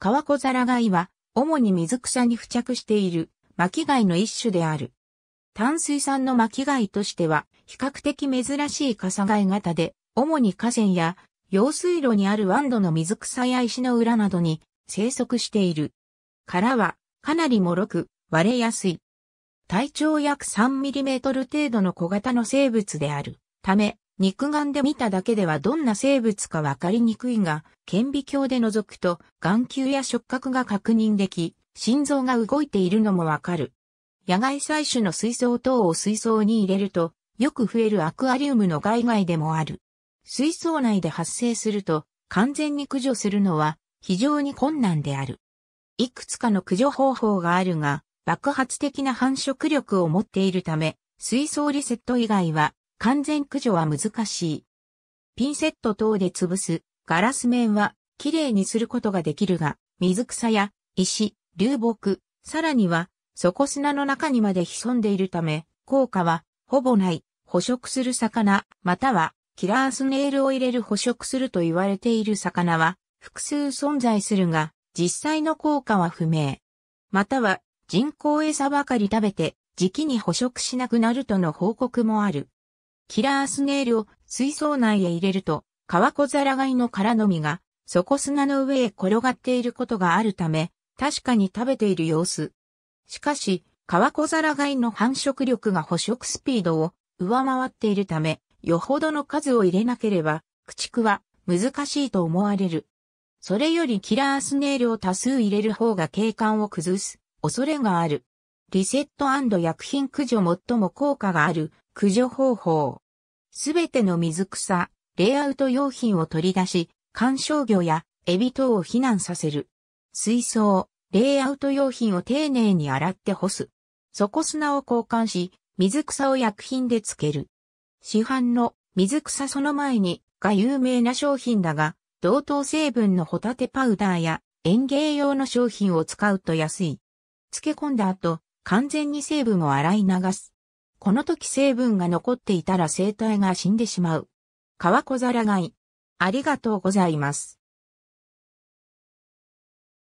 川小皿貝は、主に水草に付着している巻貝の一種である。淡水産の巻貝としては、比較的珍しい笠貝型で、主に河川や、用水路にあるワンドの水草や石の裏などに生息している。殻は、かなり脆く、割れやすい。体長約3トル程度の小型の生物である。ため、肉眼で見ただけではどんな生物かわかりにくいが、顕微鏡で覗くと眼球や触覚が確認でき、心臓が動いているのもわかる。野外採取の水槽等を水槽に入れると、よく増えるアクアリウムの外外でもある。水槽内で発生すると、完全に駆除するのは非常に困難である。いくつかの駆除方法があるが、爆発的な繁殖力を持っているため、水槽リセット以外は完全駆除は難しい。ピンセット等で潰すガラス面は綺麗にすることができるが、水草や石、流木、さらには底砂の中にまで潜んでいるため、効果はほぼない、捕食する魚、またはキラースネイルを入れる捕食すると言われている魚は複数存在するが、実際の効果は不明。または人工餌ばかり食べて時期に捕食しなくなるとの報告もある。キラースネイルを水槽内へ入れると、川小皿貝の殻のみが、底砂の上へ転がっていることがあるため、確かに食べている様子。しかし、川小皿貝の繁殖力が捕食スピードを上回っているため、よほどの数を入れなければ、駆逐は難しいと思われる。それよりキラースネイルを多数入れる方が景観を崩す恐れがある。リセット薬品駆除最も効果がある駆除方法。すべての水草、レイアウト用品を取り出し、観賞魚やエビ等を避難させる。水槽、レイアウト用品を丁寧に洗って干す。底砂を交換し、水草を薬品でつける。市販の水草その前にが有名な商品だが、同等成分のホタテパウダーや園芸用の商品を使うと安い。漬け込んだ後、完全に成分を洗い流す。この時成分が残っていたら生体が死んでしまう。川小皿い。ありがとうございます。